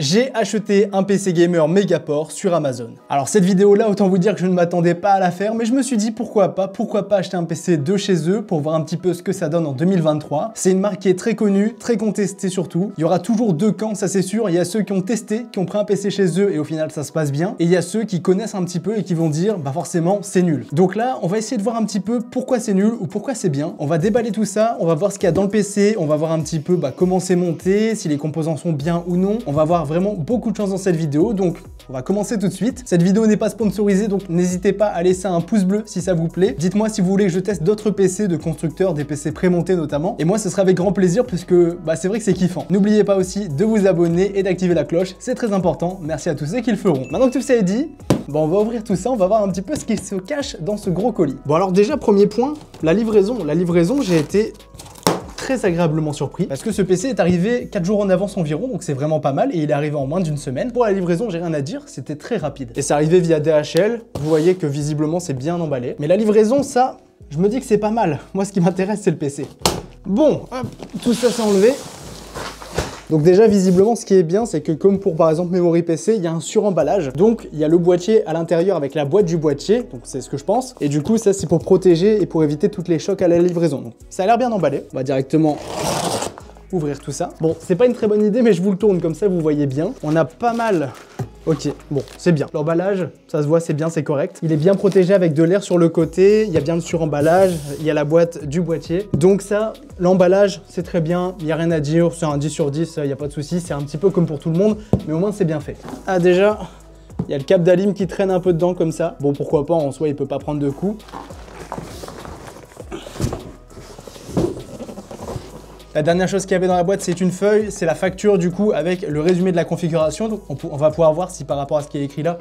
J'ai acheté un PC gamer Megaport sur Amazon. Alors cette vidéo là, autant vous dire que je ne m'attendais pas à la faire, mais je me suis dit pourquoi pas, pourquoi pas acheter un PC de chez eux pour voir un petit peu ce que ça donne en 2023. C'est une marque qui est très connue, très contestée surtout. Il y aura toujours deux camps, ça c'est sûr. Il y a ceux qui ont testé, qui ont pris un PC chez eux et au final ça se passe bien. Et il y a ceux qui connaissent un petit peu et qui vont dire, bah forcément c'est nul. Donc là, on va essayer de voir un petit peu pourquoi c'est nul ou pourquoi c'est bien. On va déballer tout ça, on va voir ce qu'il y a dans le PC, on va voir un petit peu bah, comment c'est monté, si les composants sont bien ou non. On va voir vraiment beaucoup de chance dans cette vidéo, donc on va commencer tout de suite. Cette vidéo n'est pas sponsorisée, donc n'hésitez pas à laisser un pouce bleu si ça vous plaît. Dites-moi si vous voulez que je teste d'autres PC de constructeurs, des PC prémontés notamment. Et moi, ce sera avec grand plaisir puisque bah, c'est vrai que c'est kiffant. N'oubliez pas aussi de vous abonner et d'activer la cloche, c'est très important. Merci à tous ceux qui le feront. Maintenant que tout ça est dit, bah, on va ouvrir tout ça, on va voir un petit peu ce qui se cache dans ce gros colis. Bon alors déjà, premier point, la livraison. La livraison, j'ai été agréablement surpris parce que ce PC est arrivé quatre jours en avance environ, donc c'est vraiment pas mal et il est arrivé en moins d'une semaine. Pour la livraison, j'ai rien à dire, c'était très rapide. Et c'est arrivé via DHL, vous voyez que visiblement c'est bien emballé. Mais la livraison, ça, je me dis que c'est pas mal. Moi, ce qui m'intéresse, c'est le PC. Bon, hop, tout ça s'est enlevé. Donc déjà, visiblement, ce qui est bien, c'est que comme pour par exemple Memory PC, il y a un suremballage. Donc il y a le boîtier à l'intérieur avec la boîte du boîtier, donc c'est ce que je pense. Et du coup, ça c'est pour protéger et pour éviter toutes les chocs à la livraison. Donc ça a l'air bien emballé. On va directement ouvrir tout ça. Bon, c'est pas une très bonne idée, mais je vous le tourne comme ça, vous voyez bien. On a pas mal Ok, bon, c'est bien. L'emballage, ça se voit, c'est bien, c'est correct. Il est bien protégé avec de l'air sur le côté, il y a bien le suremballage, il y a la boîte du boîtier. Donc ça, l'emballage, c'est très bien, il n'y a rien à dire, c'est un 10 sur 10, il n'y a pas de souci, c'est un petit peu comme pour tout le monde, mais au moins c'est bien fait. Ah déjà, il y a le cap d'alim qui traîne un peu dedans comme ça. Bon, pourquoi pas, en soi, il peut pas prendre de coups. La dernière chose qu'il y avait dans la boîte, c'est une feuille, c'est la facture du coup avec le résumé de la configuration. Donc on, va pouvoir voir si par rapport à ce qui est écrit là,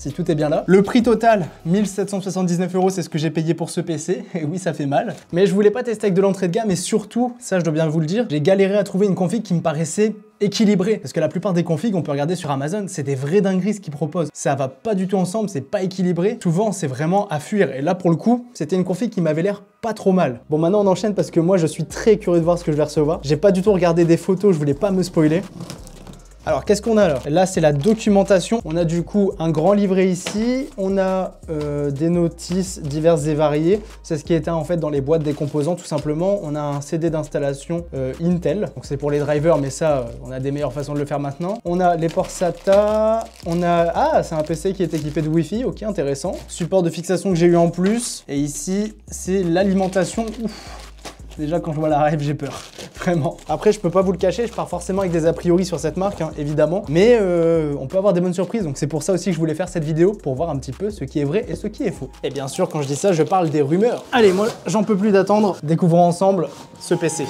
si tout est bien là. Le prix total, 1779 euros, c'est ce que j'ai payé pour ce PC. Et oui, ça fait mal. Mais je voulais pas tester avec de l'entrée de gamme mais surtout, ça je dois bien vous le dire, j'ai galéré à trouver une config qui me paraissait équilibrée Parce que la plupart des configs, on peut regarder sur Amazon, c'est des vrais dingueries ce qu'ils proposent. Ça va pas du tout ensemble, c'est pas équilibré. Souvent, c'est vraiment à fuir. Et là, pour le coup, c'était une config qui m'avait l'air pas trop mal. Bon, maintenant, on enchaîne parce que moi, je suis très curieux de voir ce que je vais recevoir. J'ai pas du tout regardé des photos, je voulais pas me spoiler. Alors, qu'est-ce qu'on a là Là, c'est la documentation. On a du coup un grand livret ici. On a euh, des notices diverses et variées. C'est ce qui était en fait dans les boîtes des composants, tout simplement. On a un CD d'installation euh, Intel. Donc, c'est pour les drivers, mais ça, euh, on a des meilleures façons de le faire maintenant. On a les ports SATA. On a... Ah, c'est un PC qui est équipé de Wi-Fi. Ok, intéressant. Support de fixation que j'ai eu en plus. Et ici, c'est l'alimentation. Ouf Déjà, quand je vois la rêve, j'ai peur. Vraiment. Après, je peux pas vous le cacher, je pars forcément avec des a priori sur cette marque, hein, évidemment. Mais euh, on peut avoir des bonnes surprises, donc c'est pour ça aussi que je voulais faire cette vidéo, pour voir un petit peu ce qui est vrai et ce qui est faux. Et bien sûr, quand je dis ça, je parle des rumeurs. Allez, moi, j'en peux plus d'attendre. Découvrons ensemble ce PC.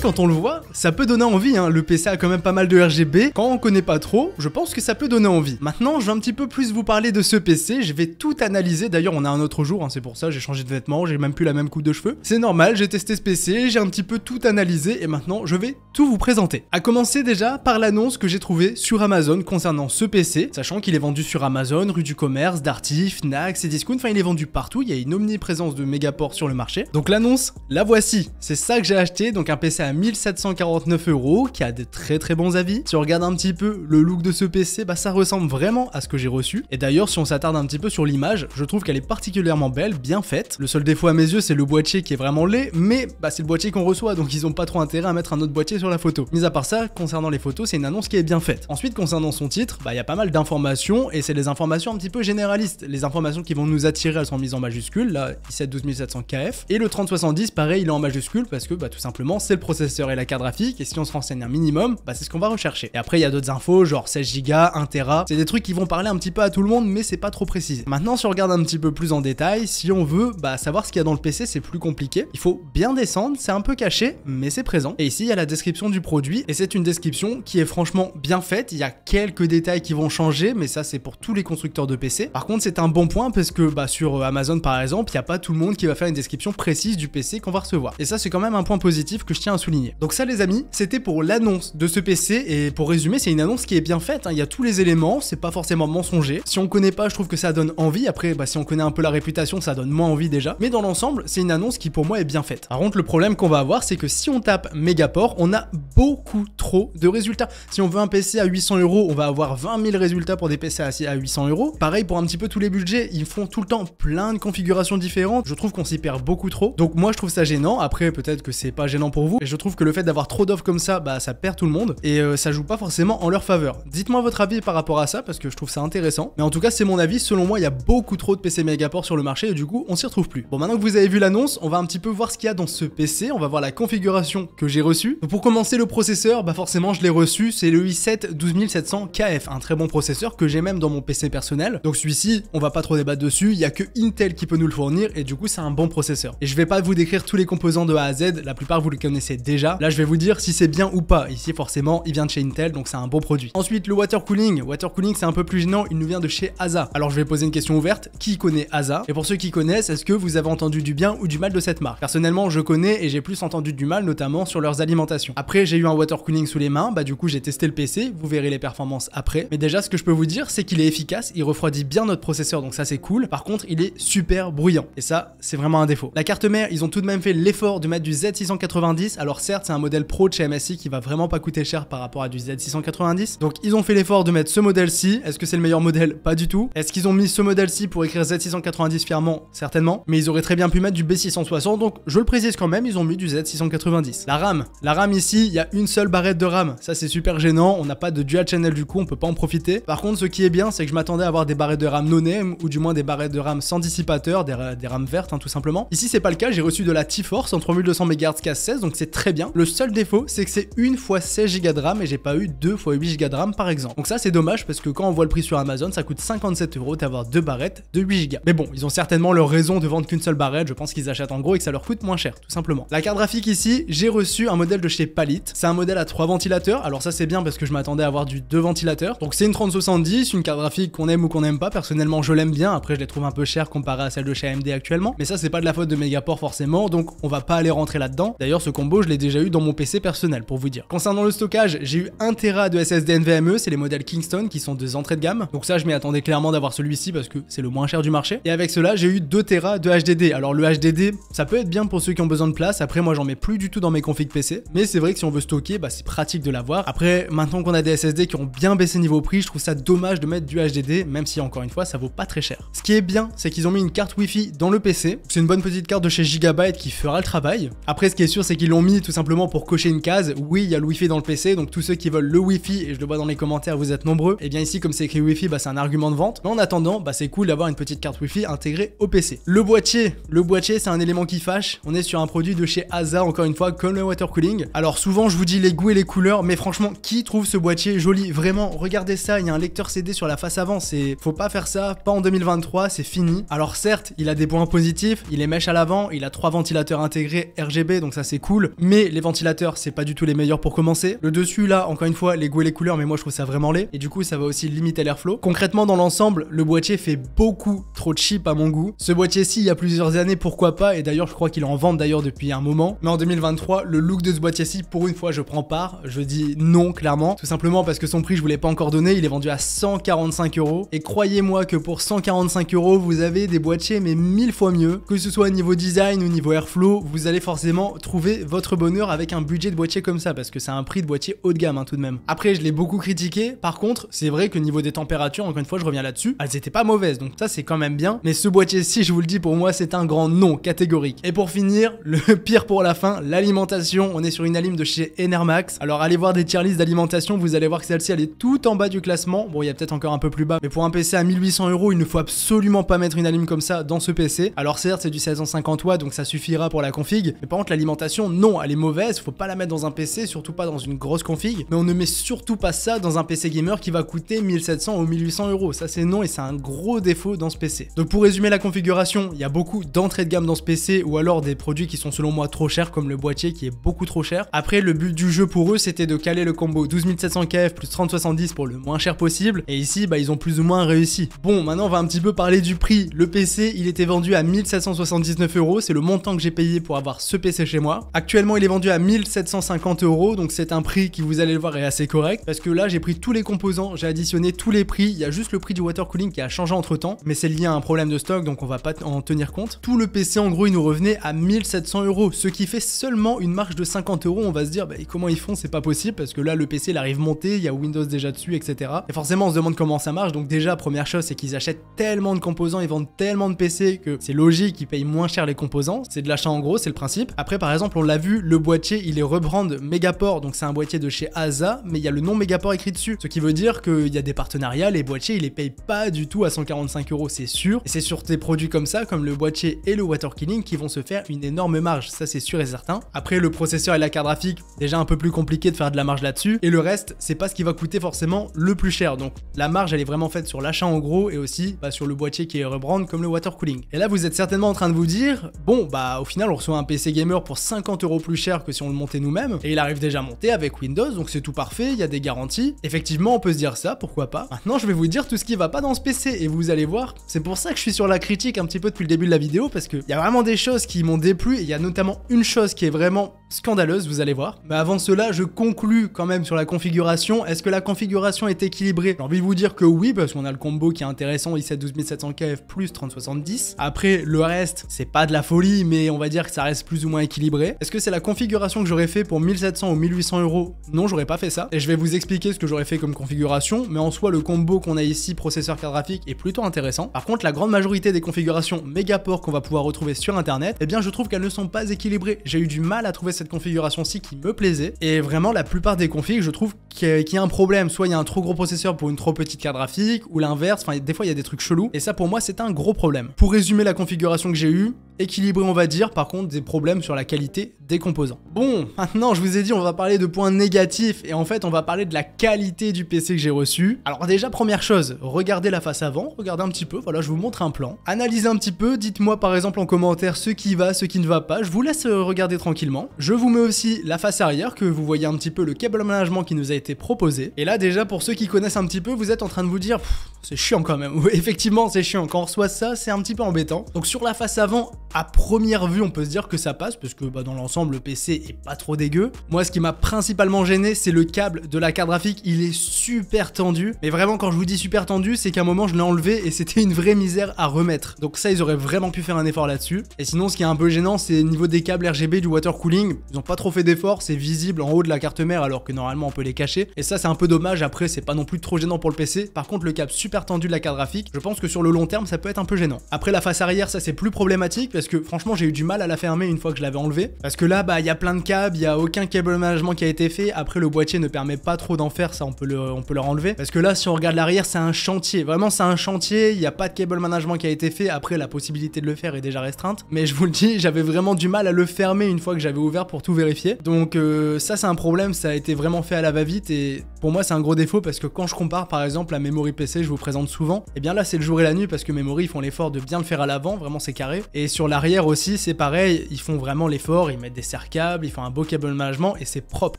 quand on le voit, ça peut donner envie. Hein. Le PC a quand même pas mal de RGB. Quand on connaît pas trop, je pense que ça peut donner envie. Maintenant, je vais un petit peu plus vous parler de ce PC. Je vais tout analyser. D'ailleurs, on a un autre jour. Hein, c'est pour ça j'ai changé de vêtements. J'ai même plus la même coupe de cheveux. C'est normal. J'ai testé ce PC. J'ai un petit peu tout analysé. Et maintenant, je vais tout vous présenter. A commencer déjà par l'annonce que j'ai trouvée sur Amazon concernant ce PC, sachant qu'il est vendu sur Amazon, rue du commerce, Darty, Fnac, Cdiscount, enfin il est vendu partout, il y a une omniprésence de ports sur le marché. Donc l'annonce, la voici, c'est ça que j'ai acheté, donc un PC à 1749 euros qui a de très très bons avis. Si on regarde un petit peu le look de ce PC, bah ça ressemble vraiment à ce que j'ai reçu. Et d'ailleurs, si on s'attarde un petit peu sur l'image, je trouve qu'elle est particulièrement belle, bien faite. Le seul défaut à mes yeux, c'est le boîtier qui est vraiment laid, mais bah c'est le boîtier qu'on reçoit, donc ils ont pas trop intérêt à mettre un autre boîtier la photo. Mis à part ça, concernant les photos, c'est une annonce qui est bien faite. Ensuite, concernant son titre, bah, il y a pas mal d'informations et c'est des informations un petit peu généralistes. Les informations qui vont nous attirer, elles sont mises en majuscule, là, i7 12700KF. Et le 3070, pareil, il est en majuscule parce que bah tout simplement, c'est le processeur et la carte graphique et si on se renseigne un minimum, bah c'est ce qu'on va rechercher. Et après, il y a d'autres infos, genre 16 Go, 1 Tera. C'est des trucs qui vont parler un petit peu à tout le monde, mais c'est pas trop précis. Maintenant, si on regarde un petit peu plus en détail, si on veut bah, savoir ce qu'il y a dans le PC, c'est plus compliqué. Il faut bien descendre, c'est un peu caché, mais c'est présent. Et ici, il y a la description du produit et c'est une description qui est franchement bien faite. Il y a quelques détails qui vont changer, mais ça c'est pour tous les constructeurs de PC. Par contre, c'est un bon point parce que bah, sur euh, Amazon par exemple, il n'y a pas tout le monde qui va faire une description précise du PC qu'on va recevoir. Et ça c'est quand même un point positif que je tiens à souligner. Donc ça les amis, c'était pour l'annonce de ce PC et pour résumer, c'est une annonce qui est bien faite. Hein. Il y a tous les éléments, c'est pas forcément mensonger. Si on connaît pas, je trouve que ça donne envie. Après, bah, si on connaît un peu la réputation, ça donne moins envie déjà. Mais dans l'ensemble, c'est une annonce qui pour moi est bien faite. Par contre, le problème qu'on va avoir, c'est que si on tape Megaport, on a beaucoup trop de résultats. Si on veut un PC à 800 euros, on va avoir 20 000 résultats pour des PC à 800 euros. Pareil pour un petit peu tous les budgets, ils font tout le temps plein de configurations différentes. Je trouve qu'on s'y perd beaucoup trop. Donc moi, je trouve ça gênant. Après, peut-être que c'est pas gênant pour vous. Et je trouve que le fait d'avoir trop d'offres comme ça, bah ça perd tout le monde et euh, ça joue pas forcément en leur faveur. Dites-moi votre avis par rapport à ça parce que je trouve ça intéressant. Mais en tout cas, c'est mon avis. Selon moi, il y a beaucoup trop de PC Megaport sur le marché et du coup, on s'y retrouve plus. Bon, maintenant que vous avez vu l'annonce, on va un petit peu voir ce qu'il y a dans ce PC. On va voir la configuration que j'ai reçue. pour commencer le processeur, bah forcément je l'ai reçu, c'est le i7 12700KF, un très bon processeur que j'ai même dans mon PC personnel. Donc celui-ci, on va pas trop débattre dessus, il y a que Intel qui peut nous le fournir et du coup c'est un bon processeur. Et je vais pas vous décrire tous les composants de A à Z, la plupart vous le connaissez déjà. Là je vais vous dire si c'est bien ou pas. Ici forcément, il vient de chez Intel donc c'est un bon produit. Ensuite le water cooling, water cooling c'est un peu plus gênant, il nous vient de chez ASA. Alors je vais poser une question ouverte, qui connaît ASA Et pour ceux qui connaissent, est-ce que vous avez entendu du bien ou du mal de cette marque Personnellement, je connais et j'ai plus entendu du mal notamment sur leurs alimentations. Après, j'ai eu un water cooling sous les mains, bah du coup j'ai testé le PC, vous verrez les performances après. Mais déjà, ce que je peux vous dire, c'est qu'il est efficace, il refroidit bien notre processeur, donc ça c'est cool. Par contre, il est super bruyant, et ça, c'est vraiment un défaut. La carte mère, ils ont tout de même fait l'effort de mettre du Z690, alors certes, c'est un modèle pro de chez MSI qui va vraiment pas coûter cher par rapport à du Z690, donc ils ont fait l'effort de mettre ce modèle-ci. Est-ce que c'est le meilleur modèle Pas du tout. Est-ce qu'ils ont mis ce modèle-ci pour écrire Z690 fièrement Certainement, mais ils auraient très bien pu mettre du B660, donc je le précise quand même, ils ont mis du Z690. La RAM, la RAM ici, il y a une seule barrette de RAM. Ça, c'est super gênant. On n'a pas de dual channel du coup, on peut pas en profiter. Par contre, ce qui est bien, c'est que je m'attendais à avoir des barrettes de RAM non name ou du moins des barrettes de RAM sans dissipateur, des, des RAM vertes, hein, tout simplement. Ici, c'est pas le cas. J'ai reçu de la T-Force en 3200 MHz K16, donc c'est très bien. Le seul défaut, c'est que c'est une fois 16 Go de RAM et j'ai pas eu 2 fois 8 Go de RAM par exemple. Donc ça, c'est dommage parce que quand on voit le prix sur Amazon, ça coûte 57 euros d'avoir deux barrettes de 8 Go. Mais bon, ils ont certainement leur raison de vendre qu'une seule barrette. Je pense qu'ils achètent en gros et que ça leur coûte moins cher, tout simplement. La carte graphique ici, j'ai reçu un modèle de chez c'est un modèle à 3 ventilateurs, alors ça c'est bien parce que je m'attendais à avoir du 2 ventilateurs. Donc c'est une 3070, une carte graphique qu'on aime ou qu'on aime pas, personnellement je l'aime bien, après je les trouve un peu chers comparé à celle de chez AMD actuellement, mais ça c'est pas de la faute de Megaport forcément, donc on va pas aller rentrer là-dedans. D'ailleurs ce combo je l'ai déjà eu dans mon PC personnel pour vous dire. Concernant le stockage, j'ai eu 1 Tera de SSD NVMe, c'est les modèles Kingston qui sont des entrées de gamme, donc ça je m'y attendais clairement d'avoir celui-ci parce que c'est le moins cher du marché. Et avec cela j'ai eu 2 Tera de HDD, alors le HDD ça peut être bien pour ceux qui ont besoin de place, après moi j'en mets plus du tout dans mes configs PC, mais c'est vrai que si on veut stocker, bah, c'est pratique de l'avoir. Après, maintenant qu'on a des SSD qui ont bien baissé niveau prix, je trouve ça dommage de mettre du HDD, même si encore une fois, ça vaut pas très cher. Ce qui est bien, c'est qu'ils ont mis une carte Wi-Fi dans le PC. C'est une bonne petite carte de chez Gigabyte qui fera le travail. Après, ce qui est sûr, c'est qu'ils l'ont mis tout simplement pour cocher une case. Oui, il y a le Wi-Fi dans le PC, donc tous ceux qui veulent le Wi-Fi, et je le vois dans les commentaires, vous êtes nombreux. Et eh bien ici, comme c'est écrit Wi-Fi, bah, c'est un argument de vente. Mais en attendant, bah, c'est cool d'avoir une petite carte Wi-Fi intégrée au PC. Le boîtier, le boîtier, c'est un élément qui fâche. On est sur un produit de chez ASA, encore une fois, comme le water cooling. Alors souvent je vous dis les goûts et les couleurs, mais franchement qui trouve ce boîtier joli Vraiment, regardez ça, il y a un lecteur CD sur la face avant, c'est... Faut pas faire ça, pas en 2023, c'est fini. Alors certes, il a des points positifs, il est mèche à l'avant, il a trois ventilateurs intégrés RGB, donc ça c'est cool, mais les ventilateurs c'est pas du tout les meilleurs pour commencer. Le dessus là, encore une fois, les goûts et les couleurs, mais moi je trouve ça vraiment laid, et du coup ça va aussi limiter l'airflow. Concrètement dans l'ensemble, le boîtier fait beaucoup trop cheap à mon goût. Ce boîtier-ci, il y a plusieurs années, pourquoi pas, et d'ailleurs je crois qu'il en vente d'ailleurs depuis un moment, mais en 2023, le look de ce boîtier-ci pour une fois je prends part, je dis non clairement, tout simplement parce que son prix je vous l'ai pas encore donné, il est vendu à 145 euros et croyez-moi que pour 145 euros vous avez des boîtiers mais mille fois mieux, que ce soit au niveau design ou niveau airflow, vous allez forcément trouver votre bonheur avec un budget de boîtier comme ça parce que c'est un prix de boîtier haut de gamme hein, tout de même. Après je l'ai beaucoup critiqué, par contre c'est vrai que niveau des températures, encore une fois je reviens là-dessus, elles étaient pas mauvaises donc ça c'est quand même bien, mais ce boîtier-ci je vous le dis pour moi c'est un grand non catégorique. Et pour finir, le pire pour la fin, l'alimentation, on est sur une alimentation de chez Enermax. Alors allez voir des tier list d'alimentation, vous allez voir que celle-ci elle est tout en bas du classement. Bon, il y a peut-être encore un peu plus bas, mais pour un PC à 1800 euros, il ne faut absolument pas mettre une allume comme ça dans ce PC. Alors certes, c'est du 1650 w donc ça suffira pour la config. Mais par contre, l'alimentation, non, elle est mauvaise, faut pas la mettre dans un PC, surtout pas dans une grosse config. Mais on ne met surtout pas ça dans un PC gamer qui va coûter 1700 ou 1800 euros. Ça c'est non et c'est un gros défaut dans ce PC. Donc pour résumer la configuration, il y a beaucoup d'entrées de gamme dans ce PC ou alors des produits qui sont selon moi trop chers comme le boîtier qui est beaucoup trop cher. Après, le but du jeu pour eux, c'était de caler le combo 12700 KF plus 3070 pour le moins cher possible. Et ici, bah, ils ont plus ou moins réussi. Bon, maintenant, on va un petit peu parler du prix. Le PC, il était vendu à 1779 euros. C'est le montant que j'ai payé pour avoir ce PC chez moi. Actuellement, il est vendu à 1750 euros. Donc, c'est un prix qui, vous allez le voir, est assez correct. Parce que là, j'ai pris tous les composants, j'ai additionné tous les prix. Il y a juste le prix du water cooling qui a changé entre temps. Mais c'est lié à un problème de stock, donc on va pas en tenir compte. Tout le PC, en gros, il nous revenait à 1700 euros. Ce qui fait seulement une marge de 50 euros on va se dire, bah, comment ils font, c'est pas possible, parce que là, le PC, il arrive monté, il y a Windows déjà dessus, etc. Et forcément, on se demande comment ça marche. Donc, déjà, première chose, c'est qu'ils achètent tellement de composants, ils vendent tellement de PC que c'est logique, ils payent moins cher les composants. C'est de l'achat en gros, c'est le principe. Après, par exemple, on l'a vu, le boîtier, il est rebrand Megaport, donc c'est un boîtier de chez ASA, mais il y a le nom Megaport écrit dessus. Ce qui veut dire qu'il y a des partenariats, les boîtiers, ils les payent pas du tout à 145 euros, c'est sûr. Et c'est sur des produits comme ça, comme le boîtier et le water killing, qui vont se faire une énorme marge. Ça, c'est sûr et certain. Après, le processeur et la carte graphique, déjà un peu plus compliqué de faire de la marge là-dessus. Et le reste, c'est pas ce qui va coûter forcément le plus cher. Donc la marge, elle est vraiment faite sur l'achat en gros et aussi bah, sur le boîtier qui est rebrand comme le water cooling. Et là, vous êtes certainement en train de vous dire, bon, bah au final, on reçoit un PC gamer pour 50 euros plus cher que si on le montait nous-mêmes. Et il arrive déjà monté avec Windows, donc c'est tout parfait, il y a des garanties. Effectivement, on peut se dire ça, pourquoi pas. Maintenant, je vais vous dire tout ce qui va pas dans ce PC et vous allez voir, c'est pour ça que je suis sur la critique un petit peu depuis le début de la vidéo parce que il y a vraiment des choses qui m'ont déplu et il y a notamment une chose qui est vraiment scandaleuse, vous allez voir. Mais avant cela, je conclus quand même sur la configuration. Est-ce que la configuration est équilibrée J'ai envie de vous dire que oui, parce qu'on a le combo qui est intéressant, i7 12700KF plus 3070. Après, le reste, c'est pas de la folie, mais on va dire que ça reste plus ou moins équilibré. Est-ce que c'est la configuration que j'aurais fait pour 1700 ou 1800 euros Non, j'aurais pas fait ça. Et je vais vous expliquer ce que j'aurais fait comme configuration, mais en soi, le combo qu'on a ici, processeur carte graphique, est plutôt intéressant. Par contre, la grande majorité des configurations méga port qu'on va pouvoir retrouver sur internet, eh bien, je trouve qu'elles ne sont pas équilibrées. J'ai eu du mal à trouver cette cette configuration-ci qui me plaisait. Et vraiment, la plupart des configs, je trouve qu'il y, a un problème. Soit il y a un trop gros processeur pour une trop petite carte graphique, ou l'inverse. Enfin, des fois, il y a des trucs chelous. Et ça, pour moi, c'est un gros problème. Pour résumer la configuration que j'ai eue, équilibré on va dire, par contre des problèmes sur la qualité des composants. Bon, maintenant je vous ai dit on va parler de points négatifs et en fait on va parler de la qualité du PC que j'ai reçu. Alors déjà première chose, regardez la face avant, regardez un petit peu, voilà je vous montre un plan. Analysez un petit peu, dites-moi par exemple en commentaire ce qui va, ce qui ne va pas, je vous laisse euh, regarder tranquillement. Je vous mets aussi la face arrière que vous voyez un petit peu le câble management qui nous a été proposé. Et là déjà pour ceux qui connaissent un petit peu, vous êtes en train de vous dire c'est chiant quand même. Oui, effectivement c'est chiant, quand on reçoit ça c'est un petit peu embêtant. Donc sur la face avant, à première vue, on peut se dire que ça passe parce que bah, dans l'ensemble, le PC est pas trop dégueu. Moi, ce qui m'a principalement gêné, c'est le câble de la carte graphique. Il est super tendu. Mais vraiment, quand je vous dis super tendu, c'est qu'à un moment, je l'ai enlevé et c'était une vraie misère à remettre. Donc ça, ils auraient vraiment pu faire un effort là-dessus. Et sinon, ce qui est un peu gênant, c'est le niveau des câbles RGB du water cooling. Ils ont pas trop fait d'efforts. C'est visible en haut de la carte mère alors que normalement, on peut les cacher. Et ça, c'est un peu dommage. Après, c'est pas non plus trop gênant pour le PC. Par contre, le câble super tendu de la carte graphique, je pense que sur le long terme, ça peut être un peu gênant. Après, la face arrière, ça, c'est plus problématique parce que franchement j'ai eu du mal à la fermer une fois que je l'avais enlevé Parce que là bah il y a plein de câbles, il y a aucun câble management qui a été fait. Après le boîtier ne permet pas trop d'en faire, ça on peut le on peut leur enlever. Parce que là si on regarde l'arrière c'est un chantier. Vraiment c'est un chantier, il n'y a pas de cable management qui a été fait. Après la possibilité de le faire est déjà restreinte. Mais je vous le dis, j'avais vraiment du mal à le fermer une fois que j'avais ouvert pour tout vérifier. Donc euh, ça c'est un problème, ça a été vraiment fait à la va-vite et pour moi c'est un gros défaut parce que quand je compare par exemple la Memory PC, je vous présente souvent, et eh bien là c'est le jour et la nuit parce que Memory ils font l'effort de bien le faire à l'avant, vraiment c'est carré. Et sur l'arrière aussi, c'est pareil, ils font vraiment l'effort, ils mettent des serre-câbles, ils font un beau câble management et c'est propre.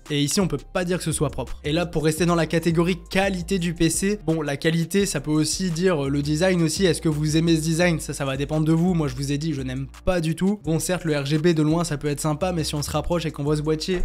Et ici, on peut pas dire que ce soit propre. Et là, pour rester dans la catégorie qualité du PC, bon, la qualité, ça peut aussi dire euh, le design aussi. Est-ce que vous aimez ce design Ça, ça va dépendre de vous. Moi, je vous ai dit, je n'aime pas du tout. Bon, certes, le RGB de loin, ça peut être sympa, mais si on se rapproche et qu'on voit ce boîtier,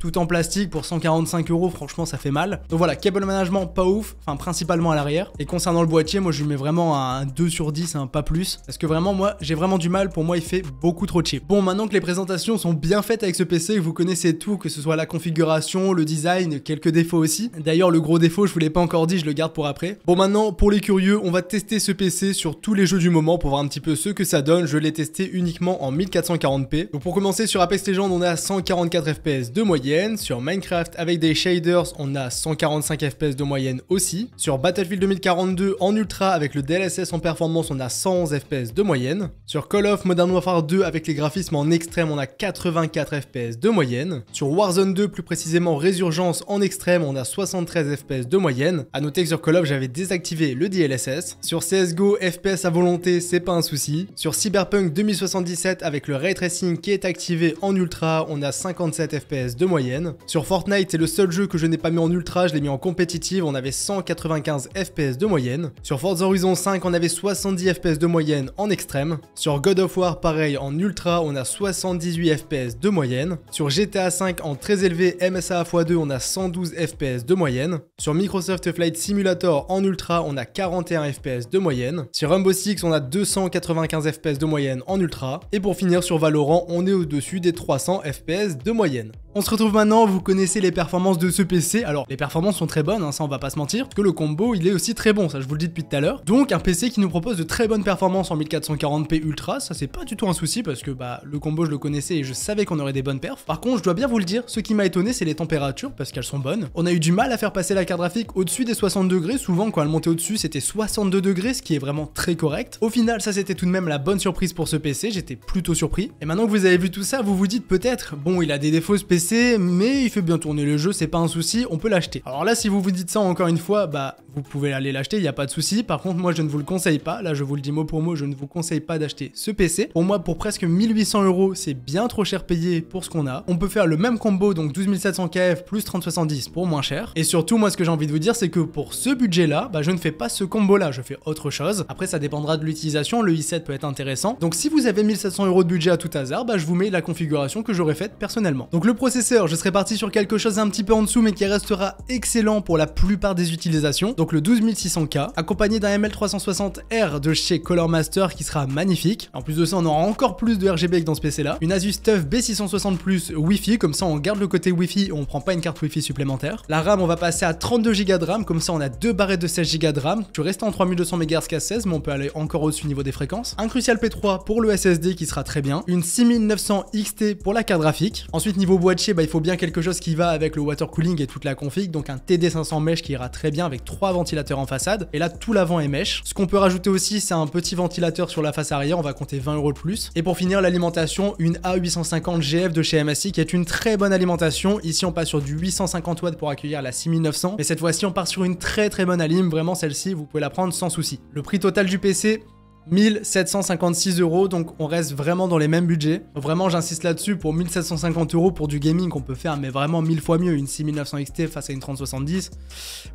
tout en plastique pour 145 euros, franchement ça fait mal. Donc voilà, cable management pas ouf, enfin principalement à l'arrière. Et concernant le boîtier, moi je lui mets vraiment un 2 sur 10, pas plus. Parce que vraiment moi j'ai vraiment du mal, pour moi il fait beaucoup trop cheap. Bon maintenant que les présentations sont bien faites avec ce PC, que vous connaissez tout, que ce soit la configuration, le design, quelques défauts aussi. D'ailleurs le gros défaut je vous l'ai pas encore dit, je le garde pour après. Bon maintenant pour les curieux, on va tester ce PC sur tous les jeux du moment pour voir un petit peu ce que ça donne. Je l'ai testé uniquement en 1440p. Donc pour commencer sur Apex Legends on est à 144 fps de moyenne sur Minecraft, avec des shaders, on a 145 FPS de moyenne aussi. Sur Battlefield 2042 en ultra, avec le DLSS en performance, on a 111 FPS de moyenne. Sur Call of Modern Warfare 2, avec les graphismes en extrême, on a 84 FPS de moyenne. Sur Warzone 2, plus précisément Résurgence en extrême, on a 73 FPS de moyenne. A noter que sur Call of, j'avais désactivé le DLSS. Sur CSGO, FPS à volonté, c'est pas un souci. Sur Cyberpunk 2077, avec le Ray Tracing qui est activé en ultra, on a 57 FPS de moyenne sur Fortnite, c'est le seul jeu que je n'ai pas mis en ultra, je l'ai mis en compétitive, on avait 195 FPS de moyenne. Sur Forza Horizon 5, on avait 70 FPS de moyenne en extrême. Sur God of War, pareil, en ultra, on a 78 FPS de moyenne. Sur GTA 5 en très élevé MSA x2, on a 112 FPS de moyenne. Sur Microsoft Flight Simulator en ultra, on a 41 FPS de moyenne. Sur Rumble Six, on a 295 FPS de moyenne en ultra. Et pour finir, sur Valorant, on est au-dessus des 300 FPS de moyenne. On se retrouve maintenant, vous connaissez les performances de ce PC. Alors, les performances sont très bonnes, hein, ça on va pas se mentir, que le combo, il est aussi très bon, ça je vous le dis depuis tout à l'heure. Donc, un PC qui nous propose de très bonnes performances en 1440p Ultra, ça c'est pas du tout un souci, parce que bah le combo, je le connaissais et je savais qu'on aurait des bonnes perfs. Par contre, je dois bien vous le dire, ce qui m'a étonné, c'est les températures, parce qu'elles sont bonnes. On a eu du mal à faire passer la carte graphique au-dessus des 60 degrés, souvent quand elle montait au-dessus, c'était 62 degrés, ce qui est vraiment très correct. Au final, ça c'était tout de même la bonne surprise pour ce PC, j'étais plutôt surpris. Et maintenant que vous avez vu tout ça, vous vous dites peut-être, bon, il a des défauts pc mais il fait bien tourner le jeu, c'est pas un souci, on peut l'acheter. Alors là, si vous vous dites ça encore une fois, bah vous pouvez aller l'acheter, il n'y a pas de souci. Par contre, moi je ne vous le conseille pas, là je vous le dis mot pour mot, je ne vous conseille pas d'acheter ce PC. Pour moi, pour presque 1800 euros, c'est bien trop cher payé pour ce qu'on a. On peut faire le même combo, donc 12700 KF plus 3070 pour moins cher. Et surtout, moi ce que j'ai envie de vous dire, c'est que pour ce budget-là, bah je ne fais pas ce combo-là, je fais autre chose. Après, ça dépendra de l'utilisation, le i7 peut être intéressant. Donc si vous avez 1700 euros de budget à tout hasard, bah je vous mets la configuration que j'aurais faite personnellement. Donc le processus processeur, je serais parti sur quelque chose un petit peu en dessous mais qui restera excellent pour la plupart des utilisations, donc le 12600K, accompagné d'un ML360R de chez Color Master qui sera magnifique. En plus de ça, on aura encore plus de RGB que dans ce PC là. Une Asus TUF B660 Plus Wi-Fi, comme ça on garde le côté Wi-Fi et on prend pas une carte Wi-Fi supplémentaire. La RAM, on va passer à 32Go de RAM, comme ça on a deux barrettes de 16Go de RAM. Je reste en 3200 MHz qu'à 16, mais on peut aller encore au-dessus niveau des fréquences. Un Crucial P3 pour le SSD qui sera très bien. Une 6900 XT pour la carte graphique. Ensuite, niveau boîtier, bah, il faut bien quelque chose qui va avec le water cooling et toute la config, donc un TD500 mesh qui ira très bien avec trois ventilateurs en façade. Et là, tout l'avant est mesh. Ce qu'on peut rajouter aussi, c'est un petit ventilateur sur la face arrière, on va compter 20 euros de plus. Et pour finir, l'alimentation, une A850 GF de chez MSI qui est une très bonne alimentation. Ici, on passe sur du 850 watts pour accueillir la 6900. Et cette fois-ci, on part sur une très très bonne alim. Vraiment, celle-ci, vous pouvez la prendre sans souci. Le prix total du PC, 1756 euros, donc on reste vraiment dans les mêmes budgets. Vraiment, j'insiste là-dessus, pour 1750 euros pour du gaming, on peut faire, mais vraiment mille fois mieux, une 6900 XT face à une 3070.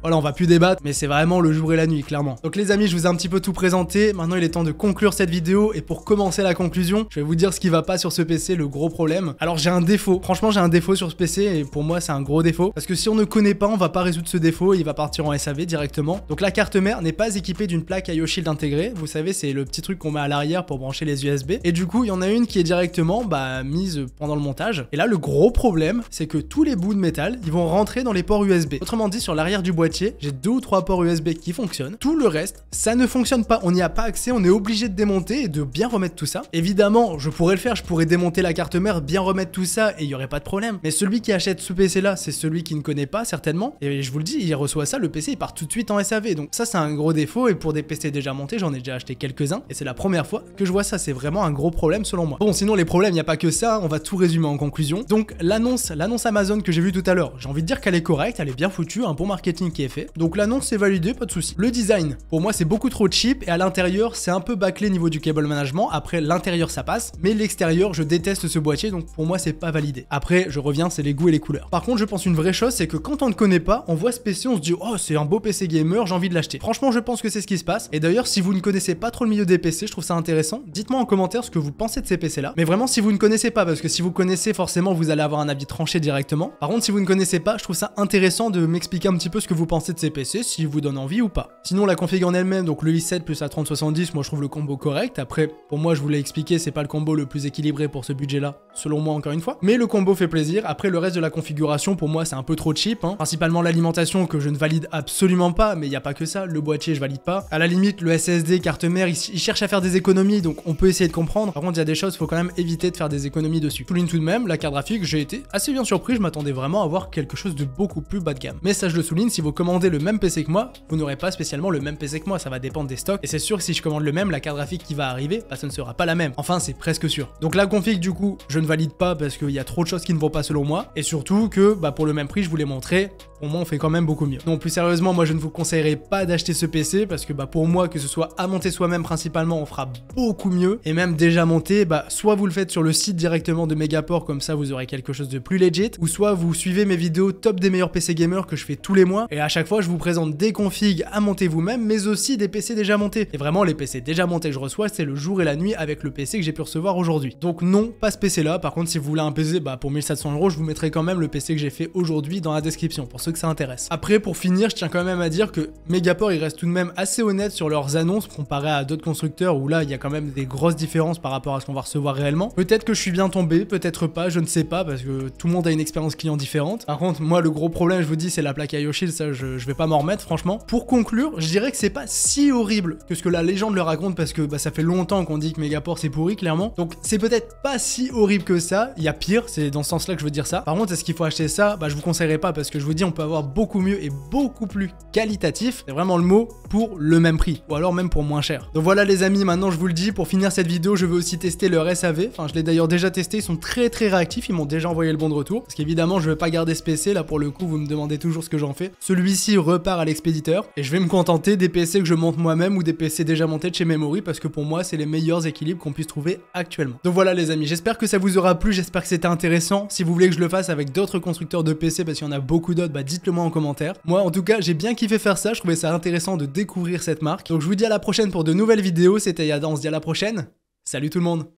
Voilà, on va plus débattre, mais c'est vraiment le jour et la nuit, clairement. Donc les amis, je vous ai un petit peu tout présenté, maintenant il est temps de conclure cette vidéo, et pour commencer la conclusion, je vais vous dire ce qui va pas sur ce PC, le gros problème. Alors j'ai un défaut, franchement j'ai un défaut sur ce PC, et pour moi c'est un gros défaut, parce que si on ne connaît pas, on va pas résoudre ce défaut, il va partir en SAV directement. Donc la carte mère n'est pas équipée d'une plaque IO Shield intégrée, vous savez, c'est le petit truc qu'on met à l'arrière pour brancher les USB. Et du coup, il y en a une qui est directement bah, mise pendant le montage. Et là, le gros problème, c'est que tous les bouts de métal, ils vont rentrer dans les ports USB. Autrement dit, sur l'arrière du boîtier, j'ai deux ou trois ports USB qui fonctionnent. Tout le reste, ça ne fonctionne pas. On n'y a pas accès. On est obligé de démonter et de bien remettre tout ça. Évidemment, je pourrais le faire. Je pourrais démonter la carte mère, bien remettre tout ça et il y aurait pas de problème. Mais celui qui achète ce PC là, c'est celui qui ne connaît pas certainement. Et je vous le dis, il reçoit ça, le PC il part tout de suite en SAV. Donc ça, c'est un gros défaut. Et pour des PC déjà montés, j'en ai déjà acheté quelques et c'est la première fois que je vois ça, c'est vraiment un gros problème selon moi. Bon, sinon les problèmes, il n'y a pas que ça, on va tout résumer en conclusion. Donc l'annonce, l'annonce Amazon que j'ai vu tout à l'heure, j'ai envie de dire qu'elle est correcte, elle est bien foutue, un hein, bon marketing qui est fait. Donc l'annonce est validée, pas de souci. Le design, pour moi c'est beaucoup trop cheap, et à l'intérieur c'est un peu bâclé niveau du cable management, après l'intérieur ça passe, mais l'extérieur je déteste ce boîtier, donc pour moi c'est pas validé. Après, je reviens, c'est les goûts et les couleurs. Par contre, je pense une vraie chose, c'est que quand on ne connaît pas, on voit ce PC, on se dit oh c'est un beau PC gamer, j'ai envie de l'acheter. Franchement, je pense que c'est ce qui se passe. Et d'ailleurs, si vous ne connaissez pas trop le des PC, je trouve ça intéressant. Dites-moi en commentaire ce que vous pensez de ces PC là. Mais vraiment si vous ne connaissez pas, parce que si vous connaissez forcément vous allez avoir un avis tranché directement. Par contre si vous ne connaissez pas, je trouve ça intéressant de m'expliquer un petit peu ce que vous pensez de ces PC, si vous donne envie ou pas. Sinon la config en elle-même, donc le i7 plus la 3070, moi je trouve le combo correct. Après pour moi je vous l'ai expliqué, c'est pas le combo le plus équilibré pour ce budget là, selon moi encore une fois. Mais le combo fait plaisir, après le reste de la configuration pour moi c'est un peu trop cheap. Hein. Principalement l'alimentation que je ne valide absolument pas, mais il n'y a pas que ça, le boîtier je valide pas. À la limite le SSD carte mère ici il cherche à faire des économies, donc on peut essayer de comprendre. Par contre, il y a des choses, faut quand même éviter de faire des économies dessus. Je souligne tout de même, la carte graphique, j'ai été assez bien surpris, je m'attendais vraiment à voir quelque chose de beaucoup plus bas de gamme. Mais ça, je le souligne, si vous commandez le même PC que moi, vous n'aurez pas spécialement le même PC que moi, ça va dépendre des stocks. Et c'est sûr que si je commande le même, la carte graphique qui va arriver, bah, ça ne sera pas la même. Enfin, c'est presque sûr. Donc la config, du coup, je ne valide pas parce qu'il y a trop de choses qui ne vont pas selon moi. Et surtout que, bah, pour le même prix, je vous montrer. montré, pour moi on fait quand même beaucoup mieux. Non plus sérieusement moi je ne vous conseillerais pas d'acheter ce PC parce que bah pour moi que ce soit à monter soi-même principalement on fera beaucoup mieux et même déjà monté bah soit vous le faites sur le site directement de Megaport comme ça vous aurez quelque chose de plus legit ou soit vous suivez mes vidéos top des meilleurs PC gamers que je fais tous les mois et à chaque fois je vous présente des configs à monter vous-même mais aussi des PC déjà montés. Et vraiment les PC déjà montés que je reçois c'est le jour et la nuit avec le PC que j'ai pu recevoir aujourd'hui. Donc non pas ce PC là par contre si vous voulez un PC bah pour 1700 euros je vous mettrai quand même le PC que j'ai fait aujourd'hui dans la description pour que ça intéresse. Après, pour finir, je tiens quand même à dire que Megaport, ils restent tout de même assez honnête sur leurs annonces comparé à d'autres constructeurs où là, il y a quand même des grosses différences par rapport à ce qu'on va recevoir réellement. Peut-être que je suis bien tombé, peut-être pas, je ne sais pas, parce que tout le monde a une expérience client différente. Par contre, moi, le gros problème, je vous dis, c'est la plaque à ça, je, vais pas m'en remettre, franchement. Pour conclure, je dirais que c'est pas si horrible que ce que la légende le raconte, parce que bah, ça fait longtemps qu'on dit que Megaport, c'est pourri, clairement. Donc, c'est peut-être pas si horrible que ça, il y a pire, c'est dans ce sens-là que je veux dire ça. Par contre, est-ce qu'il faut acheter ça Bah, je vous conseillerais pas, parce que je vous dis, peut avoir beaucoup mieux et beaucoup plus qualitatif. C'est vraiment le mot pour le même prix ou alors même pour moins cher. Donc voilà les amis, maintenant je vous le dis, pour finir cette vidéo, je veux aussi tester leur SAV. Enfin, je l'ai d'ailleurs déjà testé, ils sont très très réactifs, ils m'ont déjà envoyé le bon de retour. Parce qu'évidemment, je vais pas garder ce PC, là pour le coup, vous me demandez toujours ce que j'en fais. Celui-ci repart à l'expéditeur et je vais me contenter des PC que je monte moi-même ou des PC déjà montés de chez Memory parce que pour moi, c'est les meilleurs équilibres qu'on puisse trouver actuellement. Donc voilà les amis, j'espère que ça vous aura plu, j'espère que c'était intéressant. Si vous voulez que je le fasse avec d'autres constructeurs de PC parce qu'il y en a beaucoup d'autres, bah, dites-le moi en commentaire. Moi en tout cas j'ai bien kiffé faire ça, je trouvais ça intéressant de découvrir cette marque. Donc je vous dis à la prochaine pour de nouvelles vidéos, c'était Yadan. on se dit à la prochaine. Salut tout le monde